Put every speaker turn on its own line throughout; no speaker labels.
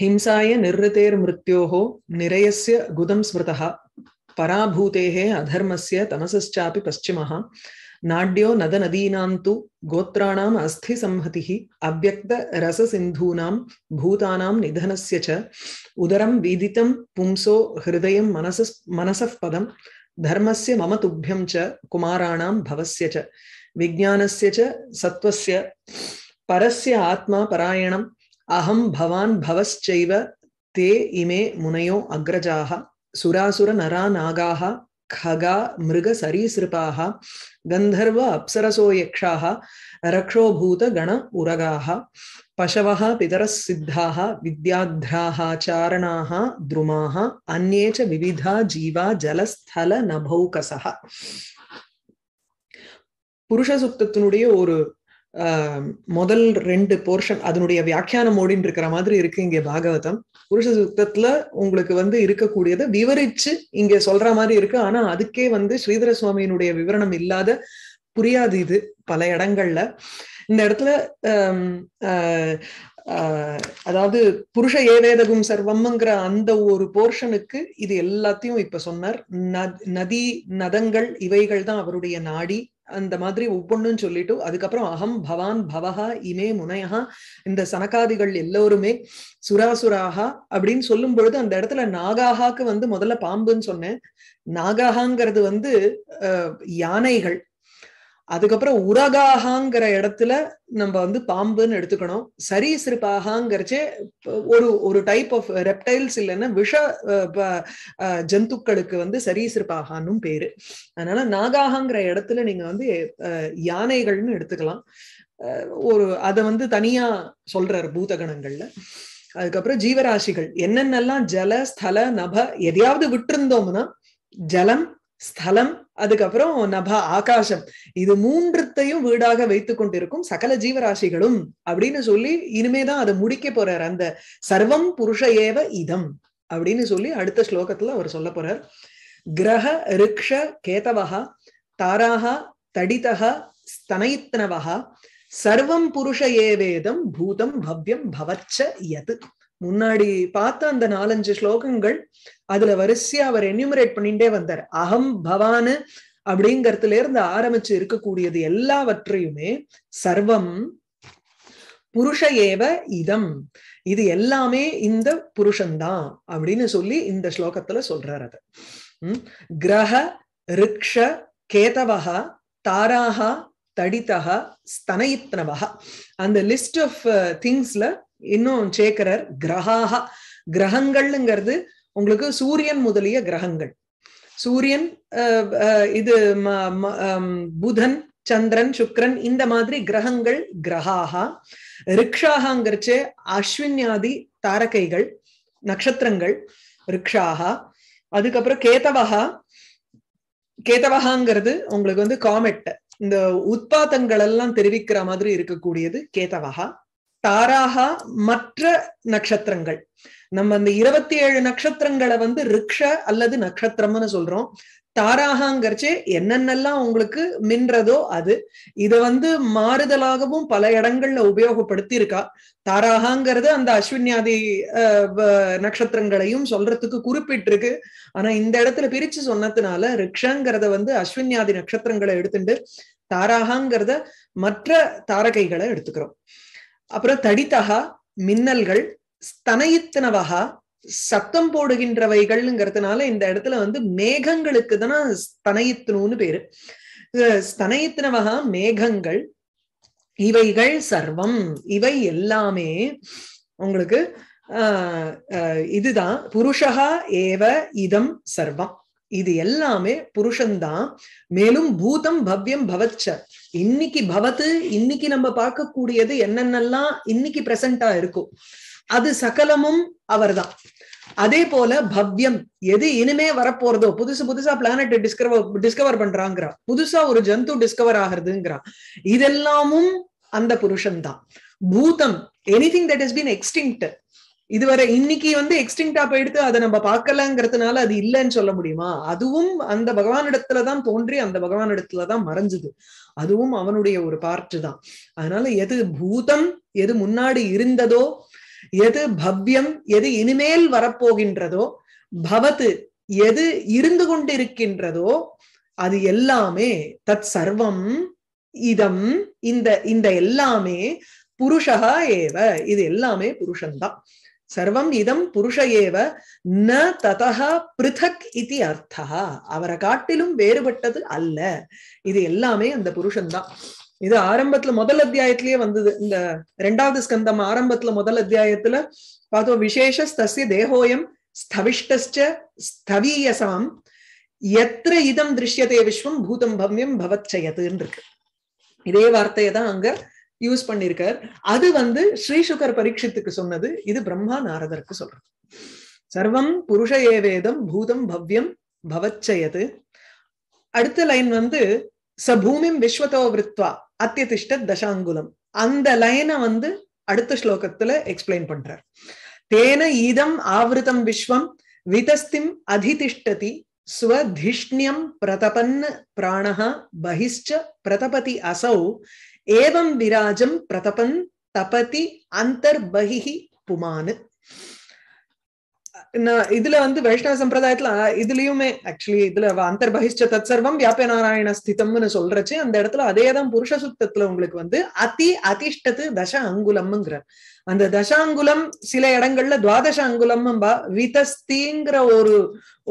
हिंसाय निर्ऋतेर्मृत्योः निरयस्य गुदं स्मृतः पराभूतेः अधर्मस्य तमसश्चापि पश्चिमः नाड्यो नदनदीनां तु गोत्राणाम् अस्थिसंहतिः अव्यक्तरससिन्धूनां भूतानां निधनस्य च उदरं विदितं पुंसो हृदयं मनस मनसः पदं धर्मस्य मम तुभ्यं च कुमाराणां भवस्य च विज्ञानस्य च सत्त्वस्य परस्य आत्मा परायणं அகம் பவான் பவஸ்சைவ தே இமே முனையோ அக்ரஜாக சுராசுர நரா நாகாக खगा मृग सरीसृपाः गन्धर्व अप्सरसो यक्षाः रक्षोभूतगण उरगाः पशवः पितरः सिद्धाः विद्याध्राः चारणाः द्रुमाः अन्ये च विविधा जीवा जलस्थल நபௌகசः புருஷ சுத்தத்தினுடைய ஒரு முதல் ரெண்டு போர்ஷன் அதனுடைய வியாக்கியான மோடின்னு இருக்கிற மாதிரி இருக்கு இங்கே பாகவதம் புருஷ சுத்தத்துல உங்களுக்கு வந்து இருக்கக்கூடியது விவரிச்சு இங்க சொல்ற மாதிரி இருக்கு ஆனா அதுக்கே வந்து ஸ்ரீதர சுவாமியினுடைய விவரணம் இல்லாத புரியாது இது பல இடங்கள்ல இந்த இடத்துல அதாவது புருஷ ஏவேதகும் சர்வம்ங்கிற அந்த ஒரு போர்ஷனுக்கு இது எல்லாத்தையும் இப்ப சொன்னார் நதி நதங்கள் இவைகள் தான் அவருடைய நாடி அந்த மாதிரி ஒவ்வொன்றும் சொல்லிட்டு அதுக்கப்புறம் அகம் பவான் பவஹா இமே முனையா இந்த சனகாதிகள் எல்லோருமே சுராசுராகா அப்படின்னு சொல்லும் பொழுது அந்த இடத்துல நாகாஹாக்கு வந்து முதல்ல பாம்புன்னு சொன்னேன் நாகாகாங்கிறது வந்து யானைகள் அதுக்கப்புறம் உரகாகாங்கிற இடத்துல நம்ம வந்து பாம்புன்னு எடுத்துக்கணும் சரிசிறுப்பாகாங்கிறச்சே ஒரு ஒரு டைப் ஆஃப் ரெப்டைல்ஸ் இல்லைன்னா விஷ ஜந்துக்களுக்கு வந்து சரிசிறுப்பாகான்னு பேரு அதனால நாகாகாங்கிற இடத்துல நீங்க வந்து யானைகள்னு எடுத்துக்கலாம் ஒரு அதை வந்து தனியா சொல்றார் பூதகணங்கள்ல அதுக்கப்புறம் ஜீவராசிகள் என்னென்னலாம் ஜல ஸ்தல நப எதையாவது விட்டு இருந்தோம்னா ஜலம் ஸ்தலம் அதுக்கப்புறம் நபா ஆகாசம் இது மூன்றுத்தையும் வீடாக வைத்து கொண்டிருக்கும் சகல ஜீவராசிகளும் அப்படின்னு சொல்லி இனிமேதான் அதை முடிக்க போறார் அந்த சர்வம் புருஷ ஏவ இதம் அப்படின்னு சொல்லி அடுத்த ஸ்லோகத்துல அவர் சொல்ல போறார் கிரக ரிக்ஷ கேதவா தாராக தடிதக ஸ்தனயித்னவகா சர்வம் புருஷ ஏவேதம் பூதம் பவ்யம் பவச்ச யது முன்னாடி பார்த்த அந்த நாலஞ்சு ஸ்லோகங்கள் அதுல வரிசையா அவர் என்யூமரேட் பண்ணிட்டே வந்தார் அகம் பவானு அப்படிங்கறதுல இருந்து ஆரம்பிச்சு இருக்கக்கூடியது எல்லாவற்றையுமே சர்வம் புருஷ ஏவ இதம் இது எல்லாமே இந்த புருஷன்தான் அப்படின்னு சொல்லி இந்த ஸ்லோகத்துல சொல்றார் அது கிரக ரிக்ஷ கேதவக தாராக தடித்தக ஸ்தனயித்னவகா அந்த லிஸ்ட் ஆஃப் திங்ஸ்ல இன்னும் சேர்க்கிறார் கிரகாக கிரகங்கள்ங்கிறது உங்களுக்கு சூரியன் முதலிய கிரகங்கள் சூரியன் இது புதன் சந்திரன் சுக்ரன் இந்த மாதிரி கிரகங்கள் கிரகாக ரிக்ஷாகாங்கிறச்சு அஸ்வின்யாதி தாரகைகள் நட்சத்திரங்கள் ரிக்ஷாக அதுக்கப்புறம் கேத்தவகா கேத்தவகாங்கிறது உங்களுக்கு வந்து காமெட் இந்த உத்பாத்தங்கள் எல்லாம் தெரிவிக்கிற மாதிரி இருக்கக்கூடியது கேத்தவகா தாராகா மற்ற நட்சத்திரங்கள் நம்ம அந்த இருபத்தி ஏழு நட்சத்திரங்களை வந்து ரிக்ஷ அல்லது நட்சத்திரம்னு சொல்றோம் தாராகாங்கிறச்சே என்னென்னலாம் உங்களுக்கு மின்றதோ அது இதை வந்து மாறுதலாகவும் பல இடங்கள்ல உபயோகப்படுத்தி இருக்கா தாராகாங்கிறது அந்த அஸ்வின்யாதி நட்சத்திரங்களையும் சொல்றதுக்கு குறிப்பிட்டிருக்கு ஆனா இந்த இடத்துல பிரிச்சு சொன்னதுனால ரிக்ஷங்கிறத வந்து அஸ்வின்யாதி நட்சத்திரங்களை எடுத்துட்டு தாராகாங்கிறத மற்ற தாரகைகளை எடுத்துக்கிறோம் அப்புறம் தடித்தகா மின்னல்கள் ஸ்தனயித்தனவகா சத்தம் போடுகின்றவைகள்ங்கிறதுனால இந்த இடத்துல வந்து மேகங்களுக்கு தானே ஸ்தனயித்தனும்னு பேரு ஸ்தனயித்தனவகா மேகங்கள் இவைகள் சர்வம் இவை எல்லாமே உங்களுக்கு இதுதான் புருஷகா ஏவ இதம் சர்வம் இது எல்லாமே புருஷன்தான் மேலும் பூதம் பவ்யம் பவச்ச இன்னைக்கு பவத்து இன்னைக்கு நம்ம பார்க்கக்கூடியது என்னென்னலாம் இன்னைக்கு பிரசண்டா இருக்கும் அது சகலமும் அவர்தான் அதே போல பவ்யம் எது இனிமே வரப்போறதோ புதுசு புதுசா பிளானட் டிஸ்கவர் டிஸ்கவர் பண்றாங்கிறா புதுசா ஒரு ஜந்து டிஸ்கவர் ஆகுறதுங்கிறா இதெல்லாமும் அந்த புருஷன் தான் பூதம் anything that is been extinct இதுவரை இன்னைக்கு வந்து எக்ஸ்டிங்டா போயிடுத்து அதை நம்ம பார்க்கலங்கிறதுனால அது இல்லைன்னு சொல்ல முடியுமா அதுவும் அந்த பகவானிடத்துலதான் தோன்றி அந்த பகவானிடத்துலதான் மறைஞ்சது அதுவும் அவனுடைய ஒரு பார்ட்டு தான் அதனால எது பூதம் எது முன்னாடி இருந்ததோ எது பவ்யம் எது இனிமேல் வரப்போகின்றதோ பவத்து எது இருந்து கொண்டிருக்கின்றதோ அது எல்லாமே தத் சர்வம் இதம் இந்த இந்த எல்லாமே புருஷகா ஏவ இது எல்லாமே புருஷன்தான் சர்வம் இதம் புருஷ ஏவ ந ததா பிருதக் இது அர்த்தா அவரை காட்டிலும் வேறுபட்டது அல்ல இது எல்லாமே அந்த புருஷன்தான் இது ஆரம்பத்துல முதல் அத்தியாயத்திலேயே வந்தது இந்த ரெண்டாவது ஸ்கந்தம் ஆரம்பத்துல முதல் அத்தியாயத்துல பார்த்தோம் ஸ்தசிய தேகோயம் ஸ்தவிஷ்டஸ்ட ஸ்தவீயசாம் எத்திர இதம் திருஷ்யதே விஸ்வம் பூதம் பவ்யம் பவச்சயத்துன்னு இருக்கு இதே வார்த்தையை தான் அங்க யூஸ் பண்ணியிருக்கார் அது வந்து ஸ்ரீசுகர் பரீட்சத்துக்கு சொன்னது இது பிரம்மா நாரதருக்கு சொல்றது சர்வம் புருஷ ஏவேதம் பூதம் பவ்யம் பவச்சயது அடுத்த லைன் வந்து சபூமிம் விஸ்வதோ விருத்வா அத்தியதிஷ்ட தசாங்குலம் அந்த லைனை வந்து அடுத்த ஸ்லோகத்துல எக்ஸ்பிளைன் பண்றார் தேன ஈதம் ஆவிருத்தம் விஸ்வம் விதஸ்திம் அதிதிஷ்டதி ஸ்வதிஷ்ணியம் பிரதபன் பிராணஹ பகிஷ்ட பிரதபதி அசௌ ஏவம் விராஜம் பிரதபன் தபதி அந்தர் பகிஹி புமானு இதுல வந்து வைஷ்ணவ சம்பிரதாயத்துல இதுலயுமே ஆக்சுவலி இதுல பகிஷ்ட தத் சர்வம் வியாபிய நாராயண ஸ்திதம்னு சொல்றச்சு அந்த இடத்துல அதேதான் புருஷ சுத்தத்துல உங்களுக்கு வந்து அதி அதிஷ்டத்து தச அங்குலம்ங்கிற அந்த தசாங்குலம் சில இடங்கள்ல துவாதச அங்குலம் விதஸ்திங்கிற ஒரு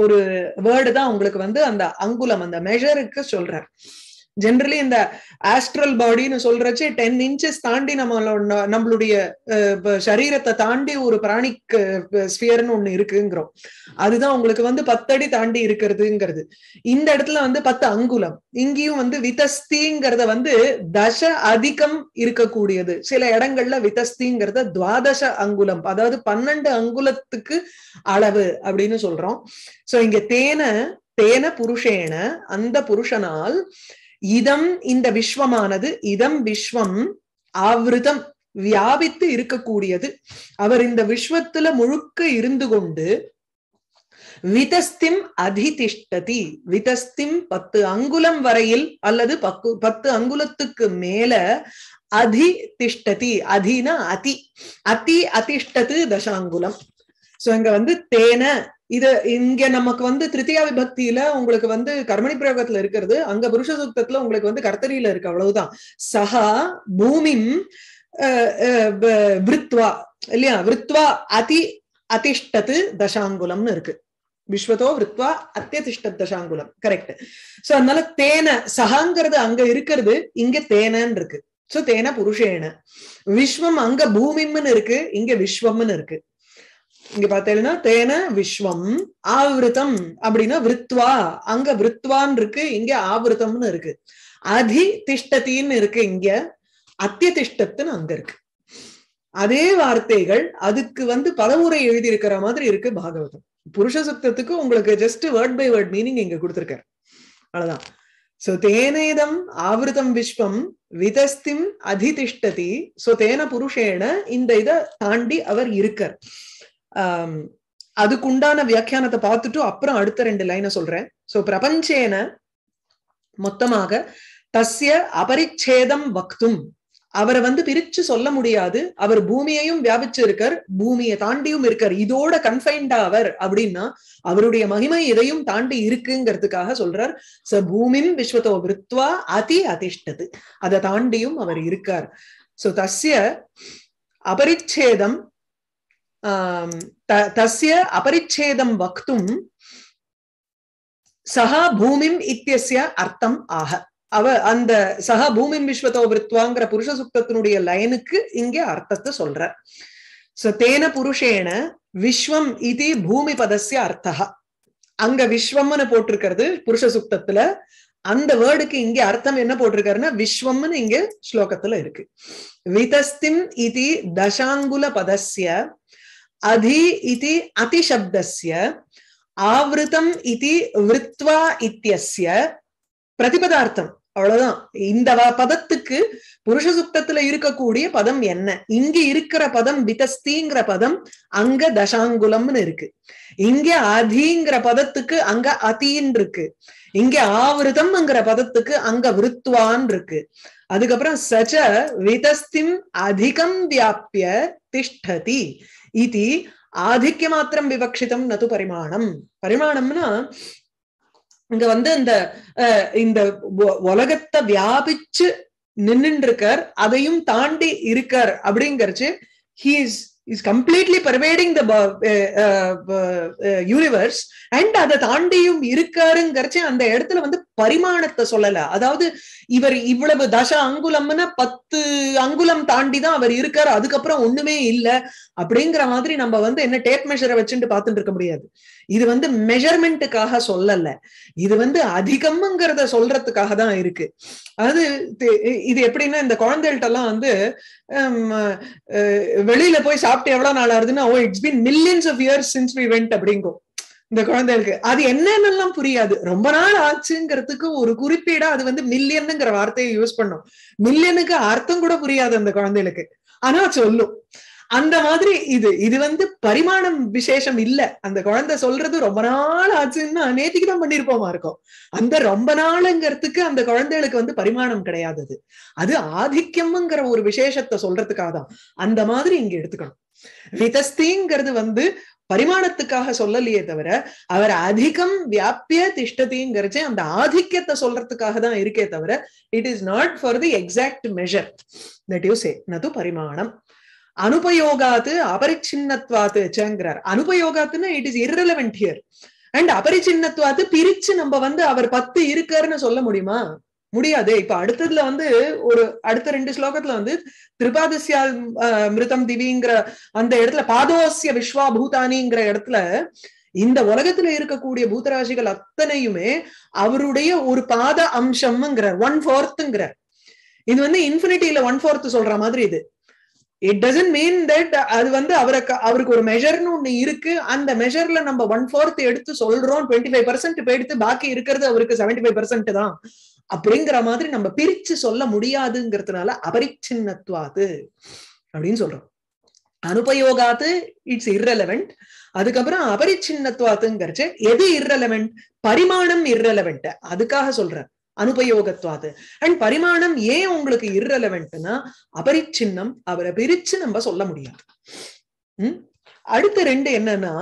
ஒரு வேர்டு தான் உங்களுக்கு வந்து அந்த அங்குலம் அந்த மெஷருக்கு சொல்றார் ஜென்ரலி இந்த ஆஸ்ட்ரல் பாடின்னு சொல்றச்சு டென் இன்ச்சஸ் தாண்டி நம்ம நம்மளுடைய சரீரத்தை தாண்டி ஒரு பிராணிக் ஸ்பியர்னு ஒண்ணு இருக்குங்கிறோம் அதுதான் உங்களுக்கு வந்து பத்தடி தாண்டி இருக்கிறதுங்கிறது இந்த இடத்துல வந்து பத்து அங்குலம் இங்கேயும் வந்து விதஸ்திங்கிறத வந்து தச அதிகம் இருக்கக்கூடியது சில இடங்கள்ல விதஸ்திங்கிறத துவாதச அங்குலம் அதாவது பன்னெண்டு அங்குலத்துக்கு அளவு அப்படின்னு சொல்றோம் சோ இங்க தேன தேன புருஷேன அந்த புருஷனால் இதம் இந்த விஸ்வமானது இதம் விஸ்வம் ஆவிரதம் வியாபித்து இருக்கக்கூடியது அவர் இந்த விஸ்வத்துல முழுக்க இருந்து கொண்டு விதஸ்திம் அதிதிஷ்டதி விதஸ்திம் பத்து அங்குலம் வரையில் அல்லது பக்கு பத்து அங்குலத்துக்கு மேல அதி திஷ்டதி அதினா அதி அதி அதிஷ்டது தசாங்குலம் சோ இங்க வந்து தேன இது இங்க நமக்கு வந்து திருத்தியா விபக்தியில உங்களுக்கு வந்து கர்மணி பிரயோகத்துல இருக்கிறது அங்க புருஷ சுத்தத்துல உங்களுக்கு வந்து கர்த்தரியில இருக்கு அவ்வளவுதான் சஹா பூமி விருத்வா இல்லையா விருத்வா அதி அதிஷ்டத்து தசாங்குலம்னு இருக்கு விஸ்வதோ விருத்வா அத்தியதிஷ்ட தசாங்குலம் கரெக்ட் சோ அதனால தேன சஹாங்கிறது அங்க இருக்கிறது இங்க தேனன்னு இருக்கு சோ தேன புருஷேன விஸ்வம் அங்க பூமிம்னு இருக்கு இங்க விஸ்வம்னு இருக்கு இங்க பாத்தீங்கன்னா தேன விஸ்வம் ஆவிருத்தம் அப்படின்னா விருத்வா அங்க விருத்வான் இருக்கு இங்க ஆவிரதம்னு இருக்கு அதி திஷ்டத்தின்னு இருக்கு இங்க அத்தியதிஷ்டத்துன்னு அங்க இருக்கு அதே வார்த்தைகள் அதுக்கு வந்து பலமுறை இருக்கிற மாதிரி இருக்கு பாகவதம் புருஷ சுத்தத்துக்கு உங்களுக்கு just word by word meaning இங்க கொடுத்துருக்காரு அவ்வளவுதான் சோ தேனேதம் ஆவிரதம் விஸ்வம் விதஸ்திம் அதிதிஷ்டதி சோ தேன புருஷேன இந்த இதை தாண்டி அவர் இருக்கார் அதுக்குண்டான வியாக்கியானத்தை பார்த்துட்டு அப்புறம் அடுத்த ரெண்டு லைனை சொல்றேன் சோ பிரபஞ்சேன மொத்தமாக தஸ்ய அபரிச்சேதம் வக்தும் அவரை வந்து பிரிச்சு சொல்ல முடியாது அவர் பூமியையும் வியாபிச்சு இருக்கார் பூமியை தாண்டியும் இருக்கார் இதோட கன்ஃபைன்டா அவர் அப்படின்னா அவருடைய மகிமை இதையும் தாண்டி இருக்குங்கிறதுக்காக சொல்றார் ச பூமி விஸ்வத்தோ விருத்வா அதி அதிஷ்டது அதை தாண்டியும் அவர் இருக்கார் சோ தஸ்ய அபரிச்சேதம் तस्य अपरिच्छेदं वक्तुं सः பூமிம் இத்தியசிய அர்த்தம் ஆக அவ அந்த சக பூமிம் விஸ்வத்தோ விருத்வாங்கிற புருஷ சுத்தத்தினுடைய லைனுக்கு இங்கே அர்த்தத்தை சொல்ற சோ தேன புருஷேன விஸ்வம் இது பூமி பதசிய அர்த்தா அங்க விஸ்வம்னு போட்டிருக்கிறது புருஷ சுக்தத்துல அந்த வேர்டுக்கு இங்க அர்த்தம் என்ன போட்டிருக்காருன்னா விஸ்வம்னு இங்க ஸ்லோகத்துல இருக்கு விதஸ்திம் இது தசாங்குல பதசிய அதி இது அதிசப்தசிய ஆவிரதம் இது விருத்வா இத்தியசிய பிரதிபதார்த்தம் அவ்வளவுதான் இந்த பதத்துக்கு புருஷ சுத்தத்துல இருக்கக்கூடிய பதம் என்ன இங்க இருக்கிற பதம் விதஸ்திங்கிற பதம் அங்க தசாங்குலம்னு இருக்கு இங்க அதிங்கிற பதத்துக்கு அங்க அதின்னு இருக்கு இங்க ஆவிரதம்ங்கிற பதத்துக்கு அங்க விருத்வான் இருக்கு அதுக்கப்புறம் சச்ச விதஸ்திம் அதிகம் வியாபிய திஷ்டதி ஆதிக்க மாத்திரம் விவக்ஷிதம் நது பரிமாணம் பரிமாணம்னா இங்க வந்து இந்த இந்த உலகத்தை வியாபிச்சு நின்னுட்டு இருக்கார் அதையும் தாண்டி இருக்கார் அப்படிங்கறச்சு he's is is completely pervading the universe and அதை தாண்டியும் இருக்காருங்கிறச்சு அந்த இடத்துல வந்து பரிமாணத்தை சொல்லல அதாவது இவர் இவ்வளவு தச அங்குலம்னா பத்து அங்குலம் தாண்டிதான் அவர் இருக்காரு அதுக்கப்புறம் ஒண்ணுமே இல்லை அப்படிங்கிற மாதிரி நம்ம வந்து என்ன டேப் மெஷரை வச்சுட்டு பார்த்துட்டு இருக்க முடியாது இது வந்து மெஷர்மெண்ட்டுக்காக சொல்லல இது வந்து அதிகம்ங்கிறத சொல்றதுக்காக தான் இருக்கு அது இது எப்படின்னா இந்த குழந்தைகள்ட்ட எல்லாம் வந்து வெளியில போய் சாப்பிட்டு எவ்வளவு நாள் ஆகுதுன்னா oh it's been millions of years since we went அப்படிங்கும் இந்த குழந்தை இருக்கு அது என்னென்னலாம் புரியாது ரொம்ப நாள் ஆச்சுங்கிறதுக்கு ஒரு குறிப்பீடா அது வந்து மில்லியனுங்கிற வார்த்தையை யூஸ் பண்ணும் மில்லியனுக்கு அர்த்தம் கூட புரியாது அந்த குழந்தைகளுக்கு ஆனா சொல்லும் அந்த மாதிரி இது இது வந்து பரிமாணம் விசேஷம் இல்ல அந்த குழந்தை சொல்றது ரொம்ப நாள் ஆச்சுன்னு அநேத்திக்குதான் தான் பண்ணிருப்போமா இருக்கும் அந்த ரொம்ப நாளுங்கிறதுக்கு அந்த குழந்தைகளுக்கு வந்து பரிமாணம் கிடையாது அது அது ஆதிக்கம்ங்கிற ஒரு விசேஷத்தை சொல்றதுக்காக தான் அந்த மாதிரி இங்க எடுத்துக்கணும் விதஸ்திங்கிறது வந்து பரிமாணத்துக்காக சொல்லலையே தவிர அவர் அதிகம் வியாபிய திஷ்டதிங்கிறச்சே அந்த ஆதிக்கத்தை சொல்றதுக்காக தான் இருக்கே தவிர it is not for the exact measure that you say நது பரிமாணம் அனுபயோகாத்து அபரிச்சின்னத்வாத்து வச்சாங்கிறார் அனுபயோகாத்துன்னு it is irrelevant here and அபரிச்சின்னத்வாத்து பிரிச்சு நம்ம வந்து அவர் பத்து இருக்காருன்னு சொல்ல முடியுமா முடியாது இப்ப அடுத்ததுல வந்து ஒரு அடுத்த ரெண்டு ஸ்லோகத்துல வந்து திரிபாதசியா மிருதம் திவிங்கிற அந்த இடத்துல பாதோசிய விஸ்வா பூதானிங்கிற இடத்துல இந்த உலகத்துல இருக்கக்கூடிய பூதராசிகள் அத்தனையுமே அவருடைய ஒரு பாத அம்சம்ங்கிற ஒன் ஃபோர்த்துங்கிறார் இது வந்து இன்ஃபினிட்டியில ஒன் ஃபோர்த் சொல்ற மாதிரி இது இட் டசன்ட் மீன் தட் அது வந்து அவருக்கு அவருக்கு ஒரு மெஷர்னு ஒண்ணு இருக்கு அந்த மெஷர்ல நம்ம ஒன் ஃபோர்த் எடுத்து சொல்றோம் டுவெண்ட்டி ஃபைவ் பர்சன்ட் போயிடுத்து பாக்கி இருக்கிறது அவருக்கு செவன்டி ஃபைவ் பர்சன்ட் தான் அப்படிங்கிற மாதிரி நம்ம பிரிச்சு சொல்ல முடியாதுங்கிறதுனால அபரிச்சின்னத்வாது அப்படின்னு சொல்றோம் அனுபயோகாது இட்ஸ் இர்ரெலவெண்ட் அதுக்கப்புறம் அபரிச்சின்னத்வாத்துங்கிறச்சு எது இர்ரெலவெண்ட் பரிமாணம் இர்ரெலவெண்ட் அதுக்காக சொல்றேன் அனுபயோகத்வாது அண்ட் பரிமாணம் ஏன் உங்களுக்கு இர்ரெலவெண்ட்னா அபரிச்சின்னம் அவரை பிரிச்சு நம்ம சொல்ல முடியாது உம் அடுத்த ரெண்டு என்னன்னா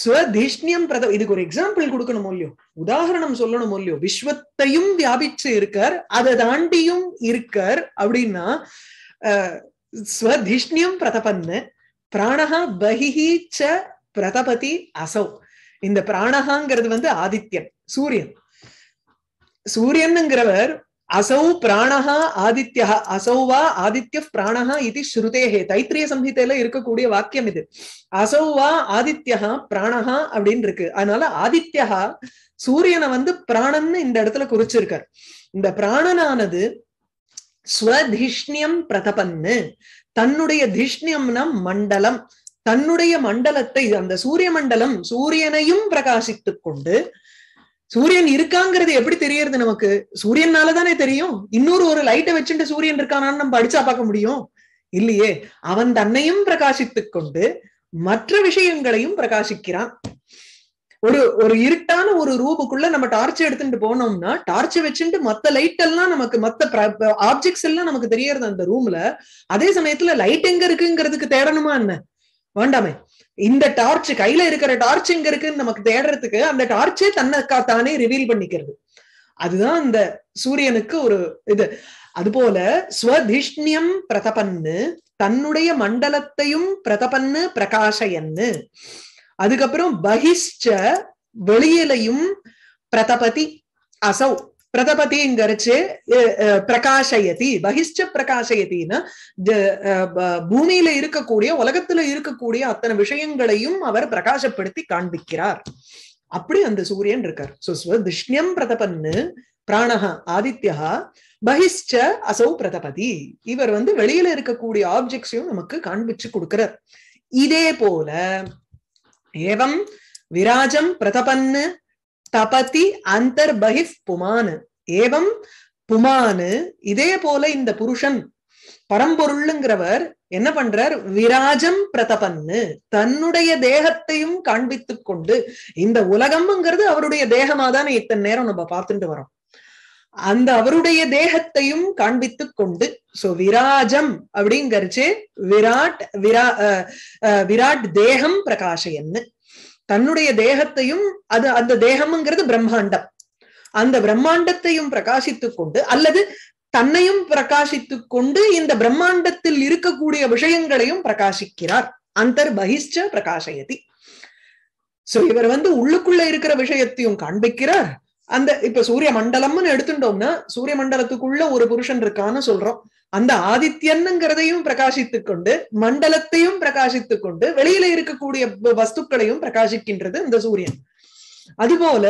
ஸ்வதிஷ்ணியம் பிரத இதுக்கு ஒரு எக்ஸாம்பிள் கொடுக்கணும் இல்லையோ உதாரணம் சொல்லணும் இல்லையோ விஸ்வத்தையும் வியாபிச்சு இருக்கார் அதை தாண்டியும் இருக்கார் அப்படின்னா ஸ்வதிஷ்ணியம் பிரதபன்னு பிராணஹா பகிஹி ச பிரதபதி அசௌ இந்த பிராணஹாங்கிறது வந்து ஆதித்யன் சூரியன் சூரியன்ங்கிறவர் அசௌ பிராணஹா ஆதித்யா அசௌவா ஆதித்ய பிராணஹா இது ஸ்ருதேகே தைத்திரிய சம்ஹிதையில இருக்கக்கூடிய வாக்கியம் இது அசௌவா வா ஆதித்யா பிராணஹா அப்படின்னு இருக்கு அதனால ஆதித்யா சூரியனை வந்து பிராணன்னு இந்த இடத்துல குறிச்சிருக்கார் இந்த பிராணனானது ஸ்வதிஷ்ணியம் பிரதபன்னு தன்னுடைய திஷ்ணியம்னா மண்டலம் தன்னுடைய மண்டலத்தை அந்த சூரிய மண்டலம் சூரியனையும் பிரகாசித்துக் கொண்டு சூரியன் இருக்காங்கிறது எப்படி தெரியறது நமக்கு சூரியனால தானே தெரியும் இன்னொரு ஒரு லைட்டை வச்சுட்டு சூரியன் இருக்கானான்னு நம்ம படிச்சா பார்க்க முடியும் இல்லையே அவன் தன்னையும் பிரகாசித்துக் கொண்டு மற்ற விஷயங்களையும் பிரகாசிக்கிறான் ஒரு ஒரு இருட்டான ஒரு ரூபுக்குள்ள நம்ம டார்ச் எடுத்துட்டு போனோம்னா டார்ச் வச்சுட்டு மத்த லைட் எல்லாம் நமக்கு மத்த ஆப்ஜெக்ட்ஸ் எல்லாம் நமக்கு தெரியறது அந்த ரூம்ல அதே சமயத்துல லைட் எங்க இருக்குங்கிறதுக்கு தேடணுமா என்ன வேண்டாமே இந்த டார்ச் கையில இருக்கிற டார்ச் இங்க இருக்குன்னு நமக்கு தேடுறதுக்கு அந்த டார்ச்சே தன்னை தானே ரிவீல் பண்ணிக்கிறது அதுதான் அந்த சூரியனுக்கு ஒரு இது அது போல ஸ்வதிஷ்ணியம் பிரதபன்னு தன்னுடைய மண்டலத்தையும் பிரதபன்னு பிரகாஷயன்னு அதுக்கப்புறம் பகிஷ்ட வெளியிலையும் பிரதபதி அசௌ பிரதபதிங்கரிச்சு பிரகாசயதி பகிஷ்ட பிரகாசயத்தின்னா பூமியில இருக்கக்கூடிய உலகத்துல இருக்கக்கூடிய அத்தனை விஷயங்களையும் அவர் பிரகாசப்படுத்தி காண்பிக்கிறார் அப்படி அந்த சூரியன் இருக்கார் சுஸ்வதிஷ்ணியம் பிரதபன்னு பிராணஹா ஆதித்யா பகிஷ்ட அசௌ பிரதபதி இவர் வந்து வெளியில இருக்கக்கூடிய ஆப்ஜெக்ட்ஸையும் நமக்கு காண்பிச்சு கொடுக்கிறார் இதே போல ஏவம் விராஜம் பிரதபன்னு தபதி அந்தர் பகிஃப் ஏவம் புமானு இதே போல இந்த புருஷன் பரம்பொருளுங்கிறவர் என்ன பண்றார் விராஜம் பிரதபன்னு தன்னுடைய தேகத்தையும் காண்பித்து கொண்டு இந்த உலகம்ங்கிறது அவருடைய தேகமா தானே இத்தனை நேரம் நம்ம பார்த்துட்டு வரோம் அந்த அவருடைய தேகத்தையும் காண்பித்து கொண்டு சோ விராஜம் அப்படிங்கறச்சு விராட் விரா விராட் தேகம் பிரகாஷயன்னு தன்னுடைய தேகத்தையும் அது அந்த தேகம்ங்கிறது பிரம்மாண்டம் அந்த பிரம்மாண்டத்தையும் பிரகாசித்துக் கொண்டு அல்லது தன்னையும் பிரகாசித்துக் கொண்டு இந்த பிரம்மாண்டத்தில் இருக்கக்கூடிய விஷயங்களையும் பிரகாசிக்கிறார் அந்தர் பகிஷ்ட பிரகாசயதி சோ இவர் வந்து உள்ளுக்குள்ள இருக்கிற விஷயத்தையும் காண்பிக்கிறார் அந்த இப்ப சூரிய மண்டலம்னு எடுத்துட்டோம்னா சூரிய மண்டலத்துக்குள்ள ஒரு புருஷன் இருக்கான்னு சொல்றோம் அந்த ஆதித்யன்னுங்கிறதையும் பிரகாசித்துக் கொண்டு மண்டலத்தையும் பிரகாசித்துக் கொண்டு வெளியில இருக்கக்கூடிய வஸ்துக்களையும் பிரகாசிக்கின்றது இந்த சூரியன் அதுபோல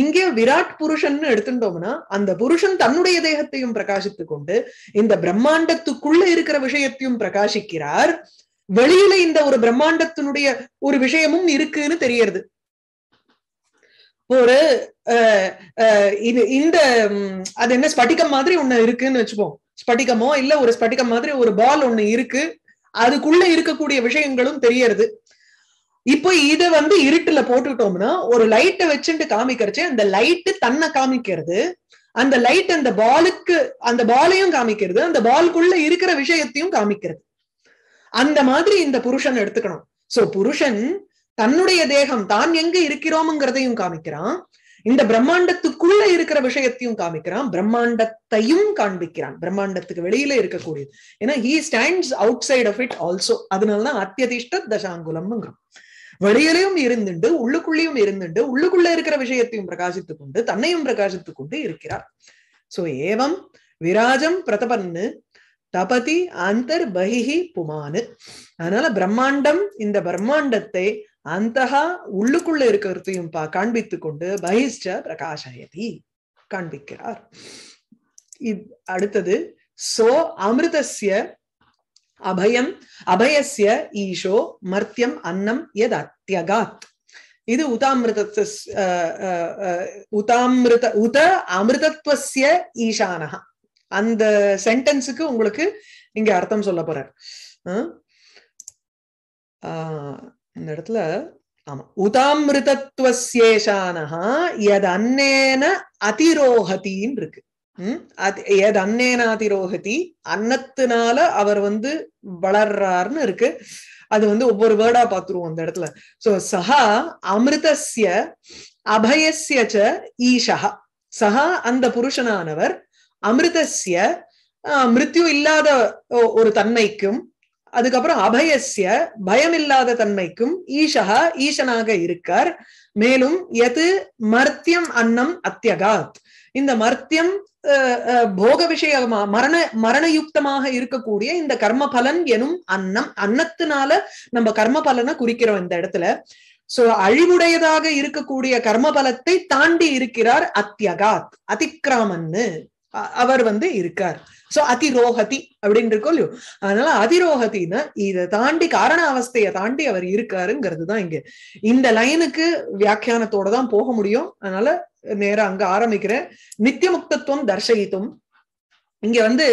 இங்கே விராட் புருஷன் எடுத்துட்டோம்னா அந்த புருஷன் தன்னுடைய தேகத்தையும் பிரகாசித்துக் கொண்டு இந்த பிரம்மாண்டத்துக்குள்ள இருக்கிற விஷயத்தையும் பிரகாசிக்கிறார் வெளியில இந்த ஒரு பிரம்மாண்டத்தினுடைய ஒரு விஷயமும் இருக்குன்னு தெரியறது ஒரு இது இந்த அது என்ன ஸ்படிகம் மாதிரி ஒண்ணு இருக்குன்னு வச்சுப்போம் ஸ்படிகமோ இல்ல ஒரு ஸ்படிகம் மாதிரி ஒரு பால் ஒண்ணு இருக்கு அதுக்குள்ள இருக்கக்கூடிய விஷயங்களும் தெரியறது இப்போ இத வந்து இருட்டுல போட்டுட்டோம்னா ஒரு லைட்டை வச்சுட்டு காமிக்கிறச்சு அந்த லைட்டு தன்னை காமிக்கிறது அந்த லைட் அந்த பாலுக்கு அந்த பாலையும் காமிக்கிறது அந்த பாலுக்குள்ள இருக்கிற விஷயத்தையும் காமிக்கிறது அந்த மாதிரி இந்த புருஷன் எடுத்துக்கணும் சோ புருஷன் தன்னுடைய தேகம் தான் எங்க இருக்கிறோம்ங்கிறதையும் காமிக்கிறான் இந்த பிரம்மாண்டத்துக்குள்ள இருக்கிற விஷயத்தையும் காமிக்கிறான் பிரம்மாண்டத்தையும் காண்பிக்கிறான் பிரம்மாண்டத்துக்கு வெளியில இருக்கக்கூடியது ஏன்னா he stands outside of it also அதனாலதான் அத்தியதிஷ்ட தசாங்குலம்ங்கிறோம் வெளியிலையும் இருந்துண்டு உள்ளுக்குள்ளேயும் இருந்துண்டு உள்ளுக்குள்ள இருக்கிற விஷயத்தையும் பிரகாசித்துக் கொண்டு தன்னையும் பிரகாசித்துக் கொண்டு இருக்கிறார் சோ ஏவம் விராஜம் பிரதபன்னு தபதி அந்தர் பகிஹி புமானு அதனால பிரம்மாண்டம் இந்த பிரம்மாண்டத்தை அந்த உள்ளுக்குள்ள இருக்கிறதையும் காண்பித்து கொண்டு பகிஷ்ட பிரகாஷயதி காண்பிக்கிறார் அடுத்தது சோ அமிர்தசிய அபயம் அபயசிய ஈஷோ மர்த்தியம் அன்னம் எத் அத்தியகாத் இது உதாமிருத உதாமிருத உத அமிர்தத்வசிய ஈசானஹா அந்த சென்டென்ஸுக்கு உங்களுக்கு இங்க அர்த்தம் சொல்ல போறார் இந்த இடத்துல ஆமா உதாமிருதத்துவசேஷானஹா எது அன்னேன அதிரோகத்தின்னு இருக்கு அது எது அன்னேன அதிரோகதி அன்னத்தினால அவர் வந்து வளர்றாருன்னு இருக்கு அது வந்து ஒவ்வொரு வேர்டா பாத்துருவோம் அந்த இடத்துல சோ சஹா அமிர்தசிய அபயசிய ஈஷஹா ஈஷா சஹா அந்த புருஷனானவர் அமிர்தசிய மிருத்யு இல்லாத ஒரு தன்மைக்கும் அதுக்கப்புறம் அபயசிய பயமில்லாத தன்மைக்கும் ஈஷா ஈசனாக இருக்கார் மேலும் எது மர்த்தியம் அன்னம் அத்தியகாத் இந்த மர்த்தியம் போக விஷயமா மரண மரணயுக்தமாக இருக்கக்கூடிய இந்த கர்ம பலன் எனும் அன்னம் அன்னத்தினால நம்ம கர்ம பலனை குறிக்கிறோம் இந்த இடத்துல சோ அழிவுடையதாக இருக்கக்கூடிய கர்ம பலத்தை தாண்டி இருக்கிறார் அத்தியகாத் அதிக்கிராமன்னு அவர் வந்து இருக்கார் சோ அதிரோகதி அப்படின்னு இருக்கோம் இல்லையோ அதனால அதிரோகத்தின்னா இதை தாண்டி காரண அவஸ்தையை தாண்டி அவர் இருக்காருங்கிறது தான் இங்க இந்த லைனுக்கு வியாக்கியானத்தோட தான் போக முடியும் அதனால நேரம் அங்க ஆரம்பிக்கிறேன் நித்தியமுக்தத்துவம் தர்ஷயித்தும் இங்க வந்து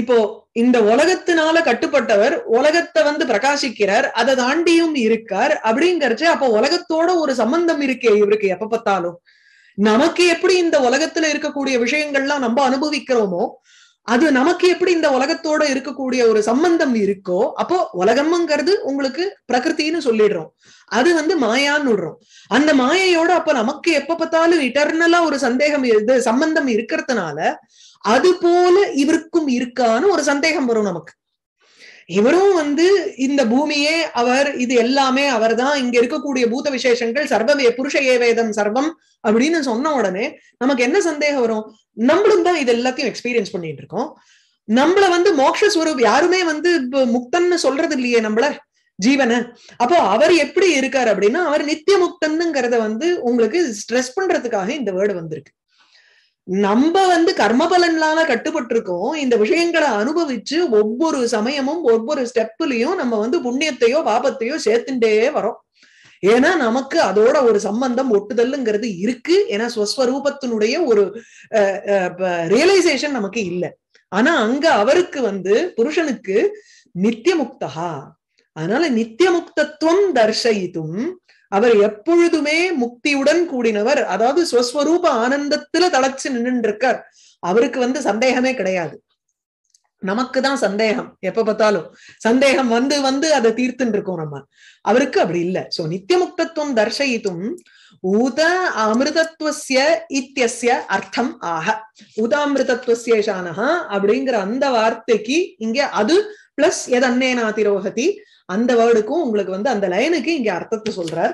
இப்போ இந்த உலகத்தினால கட்டுப்பட்டவர் உலகத்தை வந்து பிரகாசிக்கிறார் அதை தாண்டியும் இருக்கார் அப்படிங்கறச்சு அப்போ உலகத்தோட ஒரு சம்பந்தம் இருக்கே இவருக்கு எப்ப பார்த்தாலும் நமக்கு எப்படி இந்த உலகத்துல இருக்கக்கூடிய விஷயங்கள்லாம் நம்ம அனுபவிக்கிறோமோ அது நமக்கு எப்படி இந்த உலகத்தோட இருக்கக்கூடிய ஒரு சம்பந்தம் இருக்கோ அப்போ உலகம்ங்கிறது உங்களுக்கு பிரகிருத்தின்னு சொல்லிடுறோம் அது வந்து மாயான்னு விடுறோம் அந்த மாயையோட அப்ப நமக்கு எப்ப பார்த்தாலும் இட்டர்னலா ஒரு சந்தேகம் இது சம்பந்தம் இருக்கிறதுனால அது போல இவருக்கும் இருக்கான்னு ஒரு சந்தேகம் வரும் நமக்கு இவரும் வந்து இந்த பூமியே அவர் இது எல்லாமே அவர் தான் இங்க இருக்கக்கூடிய பூத விசேஷங்கள் சர்வமே புருஷ ஏவேதம் சர்வம் அப்படின்னு சொன்ன உடனே நமக்கு என்ன சந்தேகம் வரும் நம்மளும் தான் இது எல்லாத்தையும் எக்ஸ்பீரியன்ஸ் பண்ணிட்டு இருக்கோம் நம்மள வந்து மோக்ஷஸ்வரூப் யாருமே வந்து முக்தன்னு சொல்றது இல்லையே நம்மள ஜீவன அப்போ அவர் எப்படி இருக்காரு அப்படின்னா அவர் நித்திய முக்தன்னுங்கிறத வந்து உங்களுக்கு ஸ்ட்ரெஸ் பண்றதுக்காக இந்த வேர்டு வந்திருக்கு நம்ம வந்து கர்மபலன்லால கட்டுப்பட்டு இருக்கோம் இந்த விஷயங்களை அனுபவிச்சு ஒவ்வொரு சமயமும் ஒவ்வொரு ஸ்டெப்லயும் நம்ம வந்து புண்ணியத்தையோ பாபத்தையோ சேர்த்துட்டே வரோம் ஏன்னா நமக்கு அதோட ஒரு சம்பந்தம் ஒட்டுதல்ங்கிறது இருக்கு ஏன்னா ஸ்வஸ்வரூபத்தினுடைய ஒரு ரியலைசேஷன் நமக்கு இல்லை ஆனா அங்க அவருக்கு வந்து புருஷனுக்கு நித்தியமுக்தகா அதனால நித்தியமுக்தத்துவம் தர்ஷயித்தும் அவர் எப்பொழுதுமே முக்தியுடன் கூடினவர் அதாவது ஸ்வஸ்வரூப ஆனந்தத்துல தளச்சு நின்று இருக்கார் அவருக்கு வந்து சந்தேகமே கிடையாது நமக்கு தான் சந்தேகம் எப்ப பார்த்தாலும் சந்தேகம் வந்து வந்து அதை தீர்த்துன்னு இருக்கோம் நம்ம அவருக்கு அப்படி இல்லை சோ நித்தியமுக்தத்துவம் தர்சயித்தும் ஊத அமிர்தத்துவசிய இத்தியசிய அர்த்தம் ஆக ஊதாமிருதத்துவசியேஷானஹா அப்படிங்கிற அந்த வார்த்தைக்கு இங்க அது பிளஸ் எது திரோகதி அந்த வேர்டுக்கும் உங்களுக்கு வந்து அந்த லைனுக்கு இங்க அர்த்தத்தை சொல்றார்